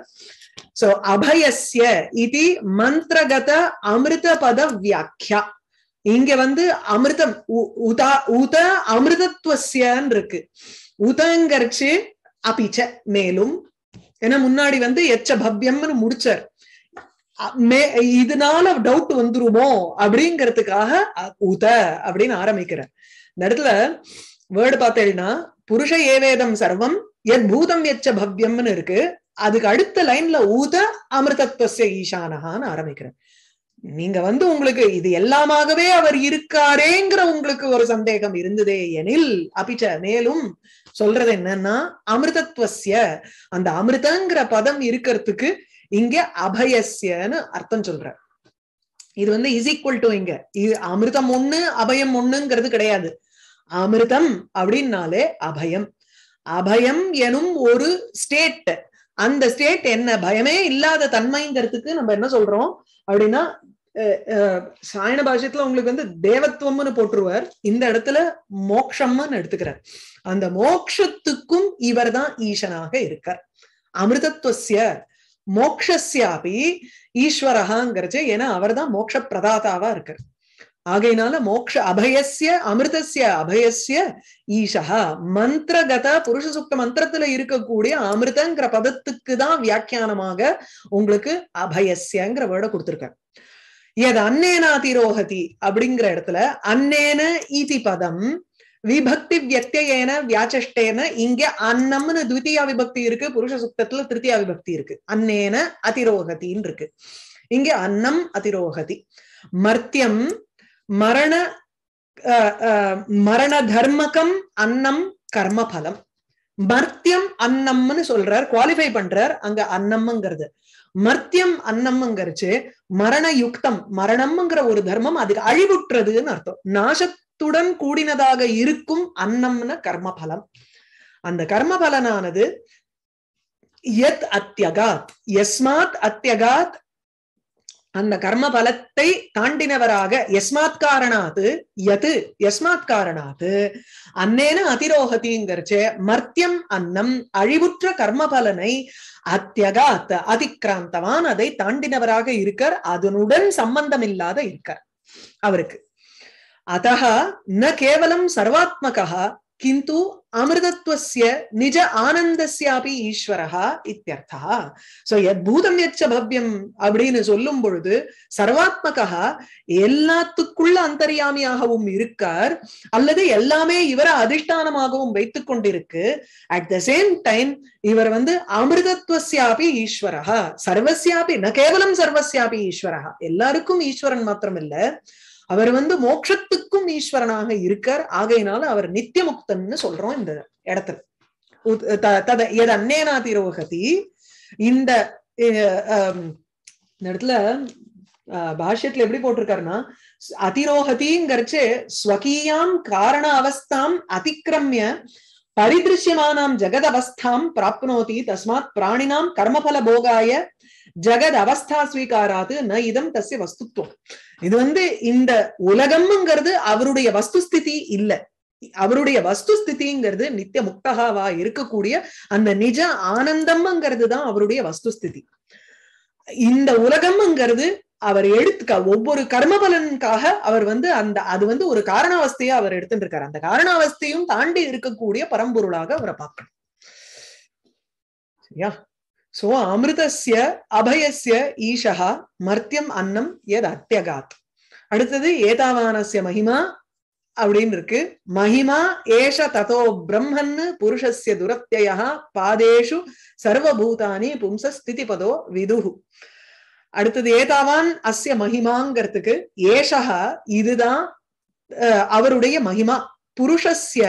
சோ அபயஸ்ய இது மந்திரகத அமிர்த பத வியாக்கியா இங்க வந்து அமிர்தம் உத அமிர்தத்துவசியன்னு இருக்கு உதங்கரிச்சு அபிச்ச மேலும் ஏன்னா முன்னாடி வந்து எச்ச பவ்யம்னு முடிச்சார் இதனால டவுட் வந்துருமோ அப்படிங்கிறதுக்காக உத அப்படின்னு ஆரம்பிக்கிறார் இந்த இடத்துல வேர்டு பார்த்தேன்னா புருஷ ஏவேதம் சர்வம் என் பூதம் எச்ச பவ்யம்னு இருக்கு அதுக்கு அடுத்த லைன்ல ஊத அமிர்தத்வச ஈசானஹான்னு ஆரம்பிக்கிறேன் நீங்க வந்து உங்களுக்கு இது எல்லாமாகவே அவர் இருக்காரேங்கிற உங்களுக்கு ஒரு சந்தேகம் இருந்ததே எனில் அபிச்ச மேலும் சொல்றது என்னன்னா அமிர்தத்வசிய அந்த அமிர்தங்கிற பதம் இருக்கிறதுக்கு இங்க அபயசியன்னு அர்த்தம் சொல்ற இது வந்து இஸ் ஈக்குவல் டு இங்க அமிர்தம் ஒண்ணு அபயம் ஒண்ணுங்கிறது கிடையாது அமிர்தம் அப்படின்னாலே அபயம் அபயம் எனும் ஒரு ஸ்டேட் அந்த ஸ்டேட் என்ன பயமே இல்லாத தன்மைங்கிறதுக்கு நம்ம என்ன சொல்றோம் அப்படின்னா சாயண பாஷத்துல உங்களுக்கு வந்து தேவத்துவம்னு போட்டுருவார் இந்த இடத்துல மோக்ஷம்னு எடுத்துக்கிறார் அந்த மோக்ஷத்துக்கும் இவர் தான் ஈசனாக இருக்கார் அமிர்தத்துவசிய மோக்ஷாபி ஈஸ்வரகாங்கிறச்சு ஏன்னா அவர் தான் மோக்ஷ பிரதாதாவா இருக்கார் ஆகையினால மோக்ஷ அபயசிய அமிர்தசிய அபயசிய ஈஷா மந்திரகத புருஷ சுக்த மந்திரத்துல இருக்கக்கூடிய அமிர்தங்கிற பதத்துக்கு தான் வியாக்கியானமாக உங்களுக்கு அபயசியங்கிற வேர்டை கொடுத்துருக்கேன் எது அன்னேனா திரோகதி அப்படிங்கிற இடத்துல அன்னேன ஈதி பதம் விபக்தி வியத்தியேன வியாச்சஷ்டேன இங்க அன்னம்னு துவித்தியா விபக்தி இருக்கு புருஷ சுக்தத்துல திருத்தியா விபக்தி இருக்கு அன்னேன அதிரோகத்தின் இருக்கு இங்க அன்னம் அதிரோகதி மர்த்தியம் மரண மரண தர்மகம் அன்னம் கர்மபலம் மர்த்தியம் அன்னம்னு சொல்றார் குவாலிஃபை பண்றார் அங்க அன்னம்ங்கிறது மர்த்தியம் அன்னம்ங்கிறச்சு மரண யுக்தம் மரணம்ங்கிற ஒரு தர்மம் அதுக்கு அழிவுற்றதுன்னு அர்த்தம் நாசத்துடன் கூடினதாக இருக்கும் அன்னம்னு கர்மபலம் அந்த கர்மபலனானது எத் அத்தியகாத் எஸ்மாத் அத்தியகாத் அந்த கர்ம பலத்தை தாண்டினவராக எஸ்மாத் காரணாது எது எஸ்மாத் காரணாது அன்னேன அதிரோகதிங்கிறச்சு மர்த்தியம் அன்னம் அழிவுற்ற கர்ம பலனை அத்தியகாத் அதிக்ராந்தவான் அதை தாண்டினவராக இருக்கார் அதனுடன் சம்பந்தம் இல்லாத இருக்கார் அவருக்கு அத்த ந கேவலம் சர்வாத்மகா கிந்து அமிர்தத்வசிய நிஜ ஆனந்தஸ்யாபி ஈஸ்வரா இத்தியர்த்தா சோ எத்பூதம் எச்ச பவ்யம் அப்படின்னு சொல்லும் பொழுது சர்வாத்மகா எல்லாத்துக்குள்ள அந்தர்யாமியாகவும் இருக்கார் அல்லது எல்லாமே இவரை அதிஷ்டானமாகவும் வைத்துக் கொண்டிருக்கு அட் த சேம் டைம் இவர் வந்து அமிர்தத்வசியாபி ஈஸ்வரா சர்வசியாபி ந கேவலம் சர்வசியாபி ஈஸ்வரா எல்லாருக்கும் ஈஸ்வரன் மாத்திரம் இல்லை அவர் வந்து மோட்சத்துக்கும் ஈஸ்வரனாக இருக்கார் ஆகையினால அவர் நித்தியமுக்தன்னு சொல்றோம் இந்த இடத்துல அன்னேனா திரோகதி இந்த இடத்துல பாஷ்யத்துல எப்படி போட்டிருக்காருன்னா அதிரோகதிங்கிறச்சு ஸ்வகீயாம் காரண அவஸ்தாம் அதிக்கிரமிய பரிதிருஷ்யமானாம் ஜெகத் அவஸ்தாம் பிராப்னோதி தஸ்மாத் பிராணினாம் கர்மபல போகாய ஜெகத் அவஸ்தா ஸ்வீகாராது ந இதம் தசிய வஸ்துத்துவம் இது வந்து இந்த உலகம்ங்கிறது அவருடைய வஸ்துஸ்திதி இல்லை அவருடைய ஸ்திதிங்கிறது நித்திய முக்தகாவா இருக்கக்கூடிய அந்த நிஜ ஆனந்தம்ங்கிறது தான் அவருடைய வஸ்துஸ்தி இந்த உலகம்ங்கிறது அவர் எடுத்துக்க ஒவ்வொரு கர்மபலனுக்காக அவர் வந்து அந்த அது வந்து ஒரு காரணாவஸ்தையா அவர் எடுத்துட்டு இருக்காரு அந்த காரணாவஸ்தையும் தாண்டி இருக்கக்கூடிய பரம்பொருளாக அவரை பார்க்கணும் சரியா சோ அமிர்தசிய அபயசிய ஈஷா மர்த்தியம் அன்னம் எது அத்தியகாத் அடுத்தது ஏதாவானசிய மகிமா அப்படின்னு இருக்கு மகிமா ஏஷ ததோ பிரம்மன்னு புருஷஸ்ய துரத்தியா பாதேஷு சர்வபூதானி பும்ச பதோ விதுகு அடுத்தது ஏதாவான் அஸ்ய மகிமாங்கிறதுக்கு ஏஷகா இதுதான் அவருடைய மகிமா புருஷஸ்ய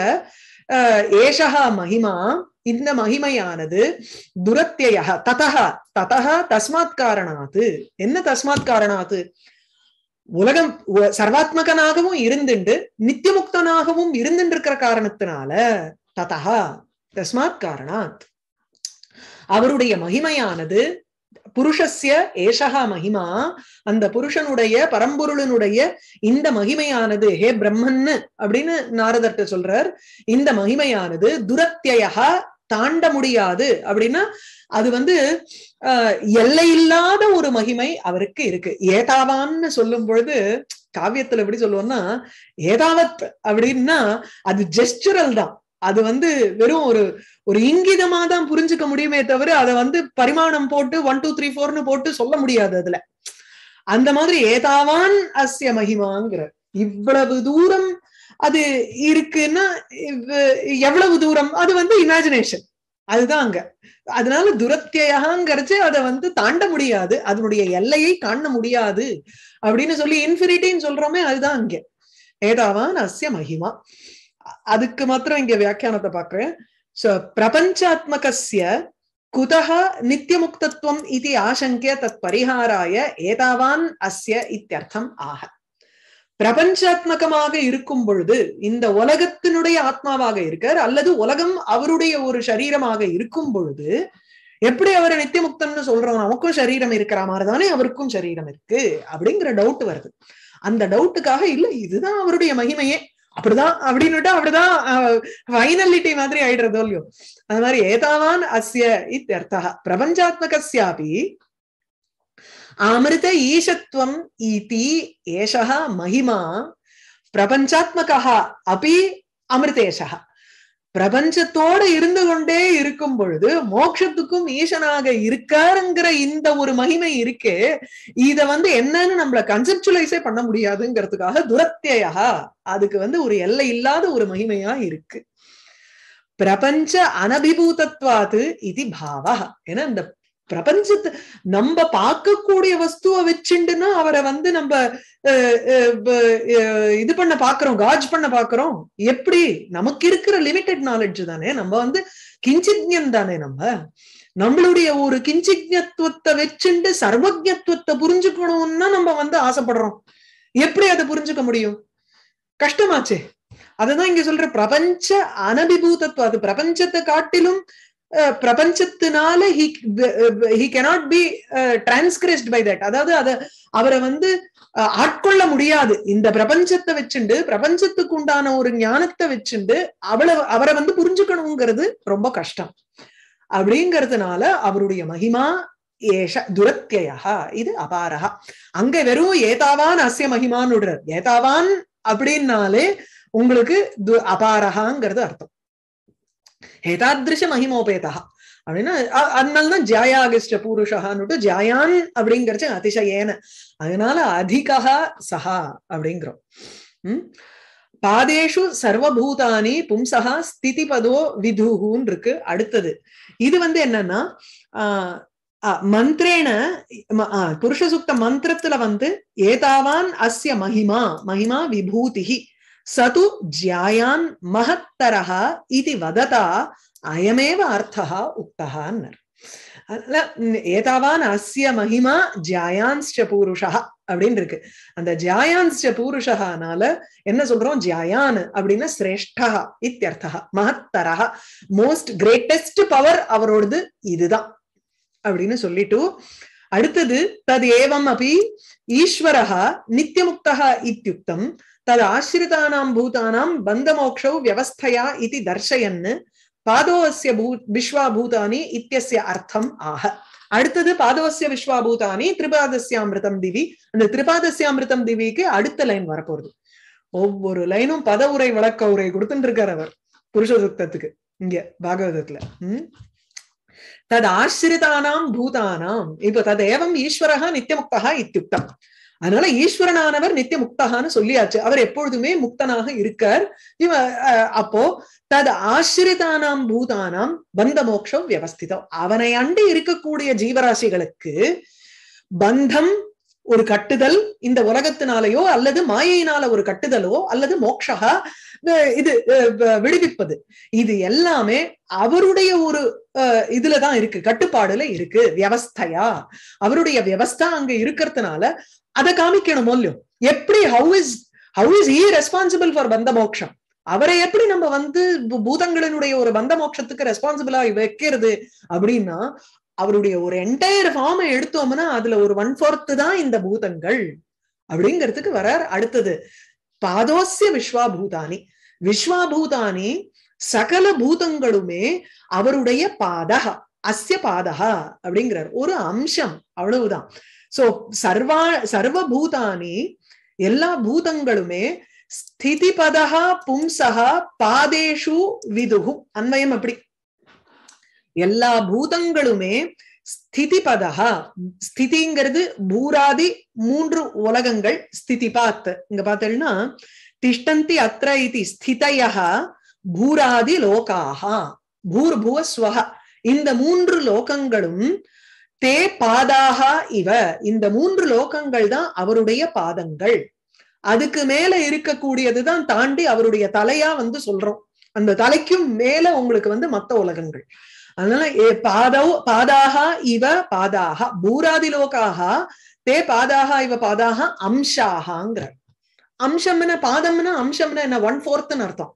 ஏஷகா மகிமா இந்த மகிமையானது துரத்திய ததா ததா தஸ்மாத் காரணாத்து என்ன தஸ்மாத் காரணாத்து உலகம் சர்வாத்மகனாகவும் இருந்துண்டு நித்தியமுக்தனாகவும் இருந்துட்டு இருக்கிற காரணத்தினால ததகா தஸ்மாத் காரணாத் அவருடைய மகிமையானது புருஷஸ்ய ஏஷகா மகிமா அந்த புருஷனுடைய பரம்பொருளினுடைய இந்த மகிமையானது ஹே பிரம்மன்னு அப்படின்னு நாரதர்கிட்ட சொல்றார் இந்த மகிமையானது துரத்தியகா தாண்ட முடியாது அப்படின்னா அது வந்து எல்லை இல்லாத ஒரு மகிமை அவருக்கு இருக்கு ஏதாவான்னு சொல்லும் பொழுது காவியத்துல எப்படி சொல்லுவோம்னா ஏதாவத் அப்படின்னா அது ஜெஸ்டரல் தான் அது வந்து வெறும் ஒரு ஒரு இங்கிதமா தான் புரிஞ்சுக்க முடியுமே தவிர அதை வந்து பரிமாணம் போட்டு ஒன் டூ த்ரீ ஃபோர்னு போட்டு சொல்ல முடியாது அதுல அந்த மாதிரி ஏதாவான் அஸ்ய மகிமாங்கிற இவ்வளவு தூரம் அது இருக்குன்னா எவ்வளவு தூரம் அது வந்து இமேஜினேஷன் அதுதான் அங்க அதனால துரத்தியாங்கிறச்சு அதை வந்து தாண்ட முடியாது அதனுடைய எல்லையை காண முடியாது அப்படின்னு சொல்லி இன்ஃபினிட்டின்னு சொல்றோமே அதுதான் அங்க ஏதாவான் அஸ்ய மகிமா அதுக்கு மாத்திரம் இங்க வியாக்கியானத்தை பாக்குறேன் பிரபஞ்சாத்மகசிய குதஹ நித்தியமுக்தத்துவம் இது ஆசங்கிய தத் பரிகாராய ஏதாவான் அஸ்ய இத்தியர்த்தம் ஆக பிரபஞ்சாத்மகமாக இருக்கும் பொழுது இந்த உலகத்தினுடைய ஆத்மாவாக இருக்கார் அல்லது உலகம் அவருடைய ஒரு சரீரமாக இருக்கும் பொழுது எப்படி அவரை நித்தியமுக்தம்னு சொல்றோம் நமக்கும் சரீரம் இருக்கிற மாதிரி தானே அவருக்கும் சரீரம் இருக்கு அப்படிங்கிற டவுட் வருது அந்த டவுட்டுக்காக இல்ல இதுதான் அவருடைய மகிமையே அப்படிதான் அப்படின்னுட்டா அப்படிதான் வைனல்லிட்டி மாதிரி ஆயிடுறதோ இல்லையோ அது மாதிரி ஏதாவான் அஸ்ய இத்தியர்த்தா பிரபஞ்சாத்மகஸ்யாபி அமிர்த ஈஷத்வம் ஈதி ஏஷா மகிமா பிரபஞ்சாத்மகா அப்படி அமிர்தேஷா பிரபஞ்சத்தோட இருந்து கொண்டே இருக்கும் பொழுது மோட்சத்துக்கும் ஈசனாக இருக்காருங்கிற இந்த ஒரு மகிமை இருக்கு இத வந்து என்னன்னு நம்மள கன்செப்டுலைஸே பண்ண முடியாதுங்கிறதுக்காக துரத்தியா அதுக்கு வந்து ஒரு எல்லை இல்லாத ஒரு மகிமையா இருக்கு பிரபஞ்ச அனபிபூதத்வாது இது பாவா ஏன்னா இந்த பிரபஞ்சத்து நம்ம பார்க்கக்கூடிய வஸ்துவ வச்சுண்டுன்னா அவரை வந்து நம்ம இது பண்ண பாக்குறோம் காஜ் பண்ண பாக்குறோம் எப்படி நமக்கு இருக்கிற லிமிடெட் நாலேஜ் தானே நம்ம வந்து கிஞ்சிஜன் தானே நம்ம நம்மளுடைய ஒரு கிஞ்சிஜத்துவத்தை வச்சுண்டு சர்வஜத்துவத்தை புரிஞ்சுக்கணும்னா நம்ம வந்து ஆசைப்படுறோம் எப்படி அதை புரிஞ்சுக்க முடியும் கஷ்டமாச்சே அதுதான் இங்க சொல்ற பிரபஞ்ச அனபிபூதத்துவம் அது பிரபஞ்சத்தை காட்டிலும் பிரபஞ்சத்தினால he he cannot be transgressed by that அதாவது அத அவரை வந்து ஆட்கொள்ள முடியாது இந்த பிரபஞ்சத்தை வச்சுண்டு பிரபஞ்சத்துக்கு உண்டான ஒரு ஞானத்தை வச்சுண்டு அவளை அவரை வந்து புரிஞ்சுக்கணுங்கிறது ரொம்ப கஷ்டம் அப்படிங்கிறதுனால அவருடைய மகிமா ஏஷ துரத்தியா இது அபாரஹா அங்க வெறும் ஏதாவான் அசிய மகிமான்னு விடுறார் ஏதாவான் அப்படின்னாலே உங்களுக்கு அபாரஹாங்கிறது அர்த்தம் ஹேதாதிருஷ மகிமோபேதா அப்படின்னா அதனாலதான் தான் ஜாயாகிஷ்ட பூருஷான்னுட்டு ஜாயான் அப்படிங்கிறச்சு அதிசயேன அதனால அதிகா சஹா அப்படிங்கிறோம் உம் பாதேஷு சர்வபூதானி பும்சகா ஸ்திதிபதோ விதுகுன்னு இருக்கு அடுத்தது இது வந்து என்னன்னா மந்திரேன புருஷ சுக்த மந்திரத்துல வந்து ஏதாவான் அஸ்ய மகிமா மகிமா விபூதிகி சது ஜியாயான் ज्यायान् இது வததா அயமேவ अयमेव अर्थः அதனால ஏதாவான் அஸ்ய மகிமா ஜியாயான்ஸ்ட பூருஷா அப்படின்னு இருக்கு அந்த ஜியாயான்ஸ்ட பூருஷகானால என்ன சொல்றோம் ஜியாயான் அப்படின்னா சிரேஷ்டா இத்தியர்த்தா மகத்தரா மோஸ்ட் கிரேட்டஸ்ட் பவர் அவரோடது இதுதான் அப்படின்னு சொல்லிட்டு அடுத்தது தது ஏவம் அப்படி ஈஸ்வரா நித்தியமுக்தா இத்தியுக்தம் தது ஆசிரிதானாம் பூதானாம் பந்தமோக்ஷௌ வியவஸ்தையா இது தர்ஷயன் பாதோவசிய பூ விஸ்வா பூதானி இத்தியசிய அர்த்தம் ஆக அடுத்தது பாதோசிய விஸ்வாபூதானி திரிபாதசியாமிருதம் திவி அந்த திரிபாதசியாமிருதம் திவிக்கு அடுத்த லைன் வரப்போறது ஒவ்வொரு லைனும் பத உரை வழக்க உரை கொடுத்துட்டு இருக்கார் அவர் புருஷசுத்தத்துக்கு இங்க பாகவதத்துல உம் தது ஆசிரிதானாம் பூதானாம் இப்ப ததேவம் ஈஸ்வரகா நித்தியமுக்தகா இத்தியுக்தம் அதனால ஈஸ்வரனானவர் நித்திய முக்தகான்னு சொல்லியாச்சு அவர் எப்பொழுதுமே முக்தனாக இருக்கார் இவ அப்போ தது ஆசிரிதானாம் பூதானாம் பந்த மோக்ஷம் வியவஸ்திதம் அவனை அண்டி இருக்கக்கூடிய ஜீவராசிகளுக்கு பந்தம் ஒரு கட்டுதல் இந்த உலகத்தினாலேயோ அல்லது மாயையினால ஒரு கட்டுதலோ அல்லது மோக்ஷா இது விடுவிப்பது இது எல்லாமே அவருடைய ஒரு இதுலதான் இருக்கு கட்டுப்பாடுல இருக்கு வியவஸ்தையா அவருடைய வியவஸ்தா அங்க இருக்கிறதுனால அதை காமிக்கணும் மூல்யம் எப்படி how is how is he responsible for பந்த மோக்ஷம் அவரை எப்படி நம்ம வந்து பூதங்களினுடைய ஒரு பந்த மோட்சத்துக்கு ரெஸ்பான்சிபிளா வைக்கிறது அப்படின்னா அவருடைய ஒரு என்டையர் ஃபார்மை எடுத்தோம்னா அதுல ஒரு ஒன் ஃபோர்த்து தான் இந்த பூதங்கள் அப்படிங்கிறதுக்கு வரார் அடுத்தது பாதோசிய விஸ்வாபூதானி விஸ்வாபூதானி சகல பூதங்களுமே அவருடைய பாதக அஸ்ய பாதக அப்படிங்கிறார் ஒரு அம்சம் அவ்வளவுதான் சோ சர்வா சர்வபூதானி எல்லா பூதங்களுமே ஸ்திதிபதா பும்சா பாதேஷு விதுகு அன்மயம் அப்படி எல்லா பூதங்களுமே ஸ்திதிபதா ஸ்திதிங்கிறது பூராதி மூன்று உலகங்கள் ஸ்திதி பாத் இங்க பார்த்தேன்னா திஷ்டந்தி அத்திர இது ஸ்திதயா பூராதி லோகாக பூர் புவஸ்வக இந்த மூன்று லோகங்களும் தே பாதாகா இவ இந்த மூன்று லோகங்கள் தான் அவருடைய பாதங்கள் அதுக்கு மேல இருக்கக்கூடியதுதான் தாண்டி அவருடைய தலையா வந்து சொல்றோம் அந்த தலைக்கும் மேல உங்களுக்கு வந்து மத்த உலகங்கள் அதனால ஏ பாதவ் பாதாகா இவ பாதாகா பூராதிலோகாக தே பாதாகா இவ பாதாகா அம்சாகாங்கிற அம்சம்னா பாதம்னா அம்சம்னா என்ன ஒன் ஃபோர்த்னு அர்த்தம்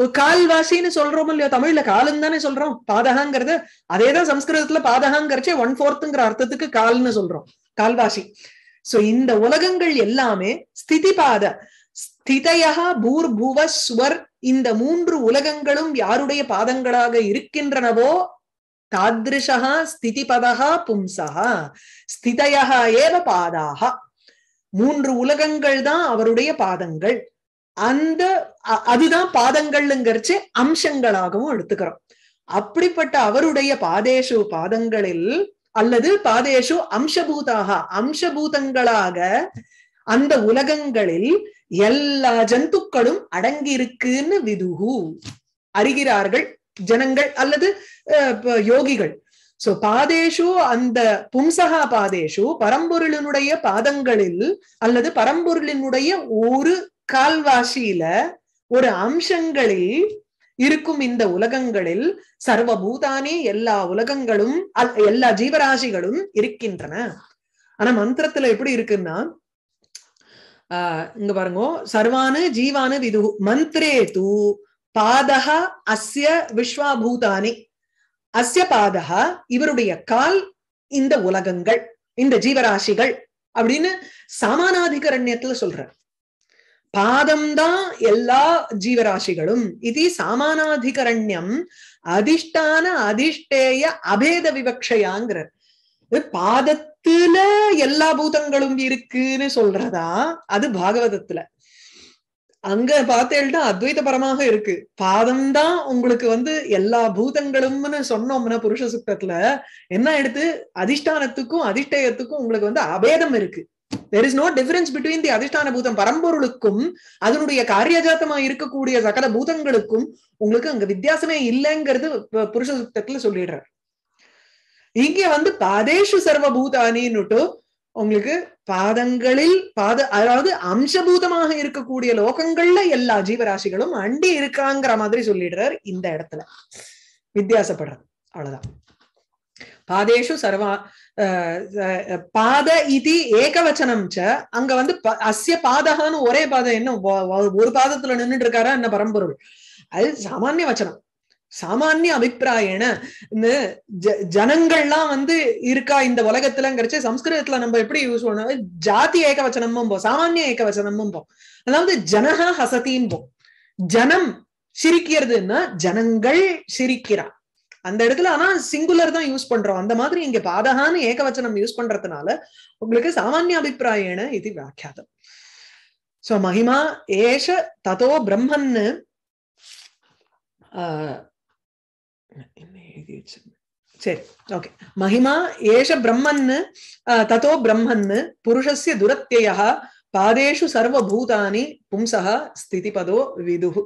ஒரு கால்வாசின்னு சொல்றோம் இல்லையோ தமிழ்ல காலம் தானே சொல்றோம் பாதகாங்கிறது அதேதான் சம்ஸ்கிருதத்துல பாதகாங்கிறச்சே ஒன் போர்த்துங்கிற அர்த்தத்துக்கு கால்னு சொல்றோம் கால்வாசி சோ இந்த உலகங்கள் எல்லாமே ஸ்திதி பாத ஸ்திதையா புவ சுவர் இந்த மூன்று உலகங்களும் யாருடைய பாதங்களாக இருக்கின்றனவோ தாதிருஷா ஸ்திதிபதா பும்சா ஸ்திதையா ஏவ பாதாக மூன்று உலகங்கள் தான் அவருடைய பாதங்கள் அந்த அதுதான் பாதங்கள்ங்கிறச்சு அம்சங்களாகவும் எடுத்துக்கிறோம் அப்படிப்பட்ட அவருடைய பாதேஷு பாதங்களில் அல்லது பாதேஷு அம்சபூதாக அம்சபூதங்களாக அந்த உலகங்களில் எல்லா ஜந்துக்களும் அடங்கி இருக்குன்னு விதுகு அறிகிறார்கள் ஜனங்கள் அல்லது யோகிகள் சோ பாதேஷு அந்த பும்சகா பாதேஷு பரம்பொருளினுடைய பாதங்களில் அல்லது பரம்பொருளினுடைய ஒரு கால்வாசியில ஒரு அம்சங்களில் இருக்கும் இந்த உலகங்களில் சர்வபூதானே எல்லா உலகங்களும் எல்லா ஜீவராசிகளும் இருக்கின்றன ஆனா மந்திரத்துல எப்படி இருக்குன்னா ஆஹ் இங்க பாருங்க சர்வானு ஜீவானு விது மந்திரே தூ பாதக அஸ்ய விஸ்வாபூதானே அஸ்ய பாதக இவருடைய கால் இந்த உலகங்கள் இந்த ஜீவராசிகள் அப்படின்னு சமானாதிகரண்யத்துல சொல்ற பாதம்தான் எல்லா ஜீவராசிகளும் இது சாமானாதிகரண்யம் அதிஷ்டான அதிஷ்டேய அபேத விவக்ஷயாங்கிற பாதத்துல எல்லா பூதங்களும் இருக்குன்னு சொல்றதா அது பாகவதத்துல அங்க பார்த்தேன்னா அத்வைத பரமாக இருக்கு பாதம் தான் உங்களுக்கு வந்து எல்லா பூதங்களும்னு சொன்னோம்னா புருஷ சுத்தத்துல என்ன எடுத்து அதிஷ்டானத்துக்கும் அதிஷ்டயத்துக்கும் உங்களுக்கு வந்து அபேதம் இருக்கு there is no difference between the அதிஷ்டான பூதம் பரம்பொருளுக்கும் அதனுடைய காரியஜாத்தமா இருக்கக்கூடிய சகல பூதங்களுக்கும் உங்களுக்கு அங்க வித்தியாசமே இல்லைங்கிறது புருஷ சுத்தத்துல சொல்லிடுறாரு இங்க வந்து பாதேஷு சர்வ பூதானின்னுட்டு உங்களுக்கு பாதங்களில் பாத அதாவது அம்சபூதமாக இருக்கக்கூடிய லோகங்கள்ல எல்லா ஜீவராசிகளும் அண்டி இருக்காங்கிற மாதிரி சொல்லிடுறார் இந்த இடத்துல வித்தியாசப்படுறது அவ்வளவுதான் பாதேஷு சர்வா பாத இது ஏகவச்சனம் ச அங்க வந்து அஸ்ய பாதகான்னு ஒரே பாதம் என்ன ஒரு பாதத்துல நின்றுட்டு இருக்காரா என்ன பரம்பொருள் அது சாமானிய வச்சனம் சாமானிய அபிப்பிராயன ஜனங்கள்லாம் வந்து இருக்கா இந்த உலகத்துல உலகத்துலங்கிறச்சு சம்ஸ்கிருதத்துல நம்ம எப்படி யூஸ் பண்ண ஜாதி ஏகவச்சனமும் போ சாமானிய ஏகவச்சனமும் போ அதாவது ஜனஹா ஹசதின் போ ஜனம் சிரிக்கிறதுன்னா ஜனங்கள் சிரிக்கிறான் அந்த இடத்துல ஆனா சிங்குலர் தான் யூஸ் பண்றோம் அந்த மாதிரி இங்க பாதகான ஏகவச்சனம் யூஸ் பண்றதுனால உங்களுக்கு சாமானிய அபிப்பிராயண இது வியாக்கியாதம் சோ மகிமா ஏஷ ததோ பிரம்மன்னு சரி ஓகே மகிமா ஏஷ பிரம்மன் ததோ பிரம்மன் புருஷஸ் துரத்திய பாதேஷு சர்வபூதானி பும்சா ஸ்திதிபதோ விதுகு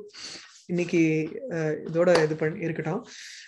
இன்னைக்கு இதோட இது பண்ணி இருக்கட்டும்